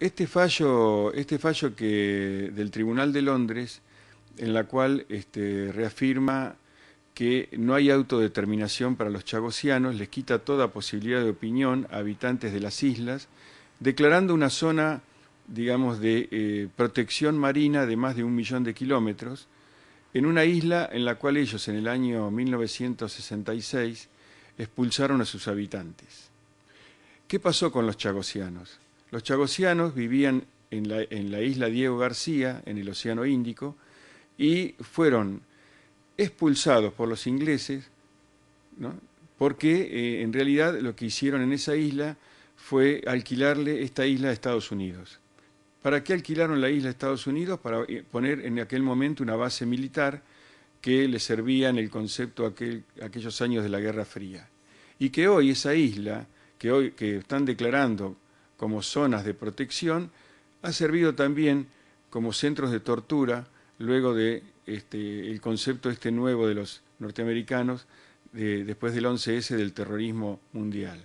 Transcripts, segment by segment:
Este fallo, este fallo que, del Tribunal de Londres, en la cual este, reafirma que no hay autodeterminación para los chagosianos, les quita toda posibilidad de opinión a habitantes de las islas, declarando una zona, digamos, de eh, protección marina de más de un millón de kilómetros, en una isla en la cual ellos en el año 1966 expulsaron a sus habitantes. ¿Qué pasó con los chagosianos? Los chagosianos vivían en la, isla Diego García, en el Océano Índico, y fueron expulsados por los ingleses, porque eh, en realidad lo que hicieron en esa isla fue alquilarle esta isla a Estados Unidos. ¿Para qué alquilaron la isla a Estados Unidos? Para eh, poner en aquel momento una base militar que le servía en el concepto aquel, aquellos años de la Guerra Fría. Y que hoy esa isla, que hoy que están declarando como zonas de protección, ha servido también como centros de tortura luego de este, el concepto este nuevo de los norteamericanos después del 11S del terrorismo mundial.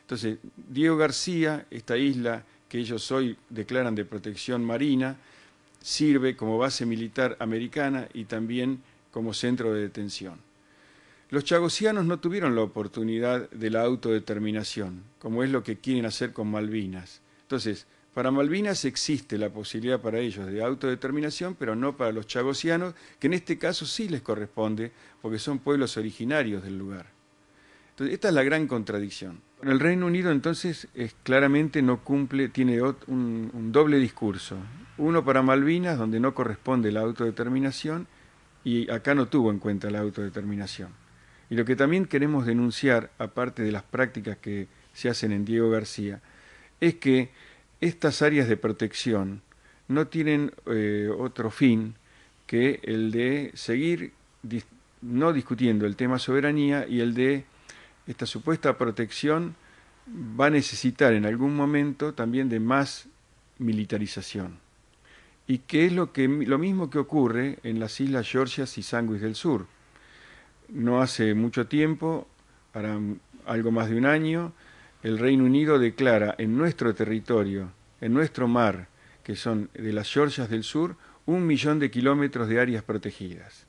Entonces, Diego García, esta isla que ellos hoy declaran de protección marina, sirve como base militar americana y también como centro de detención. Los chagosianos no tuvieron la oportunidad de la autodeterminación, como es lo que quieren hacer con Malvinas. Entonces, para Malvinas existe la posibilidad para ellos de autodeterminación, pero no para los chagosianos, que en este caso sí les corresponde, porque son pueblos originarios del lugar. Entonces, esta es la gran contradicción. El Reino Unido entonces claramente no cumple, tiene un, un doble discurso. Uno para Malvinas, donde no corresponde la autodeterminación, y acá no tuvo en cuenta la autodeterminación. Y lo que también queremos denunciar, aparte de las prácticas que se hacen en Diego García, es que estas áreas de protección no tienen eh, otro fin que el de seguir no discutiendo el tema soberanía y el de esta supuesta protección va a necesitar en algún momento también de más militarización. Y que es lo, que, lo mismo que ocurre en las islas Georgias y Sanguis del Sur no hace mucho tiempo, para algo más de un año, el Reino Unido declara en nuestro territorio, en nuestro mar, que son de las Georgias del Sur, un millón de kilómetros de áreas protegidas.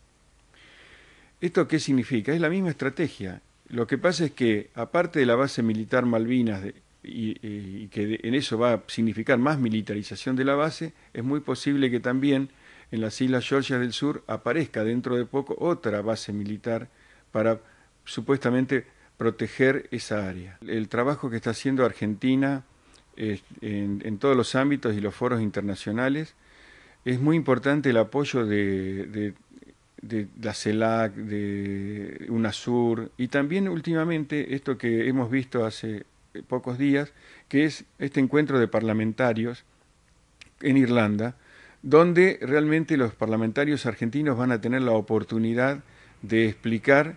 ¿Esto qué significa? Es la misma estrategia. Lo que pasa es que, aparte de la base militar Malvinas, eh, y, que en eso va a significar más militarización de la base, es muy posible que también en las Islas Georgias del Sur aparezca dentro de poco otra base militar para supuestamente proteger esa área. El trabajo que está haciendo Argentina eh, en, todos los ámbitos y los foros internacionales es muy importante el apoyo de, de la CELAC, de UNASUR y también últimamente esto que hemos visto hace pocos días, que es este encuentro de parlamentarios en Irlanda, donde realmente los parlamentarios argentinos van a tener la oportunidad de explicar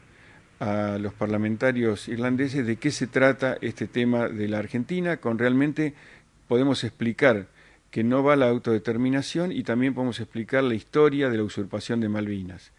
a los parlamentarios irlandeses de qué se trata este tema de la Argentina, con realmente podemos explicar que no va la autodeterminación y también podemos explicar la historia de la usurpación de Malvinas.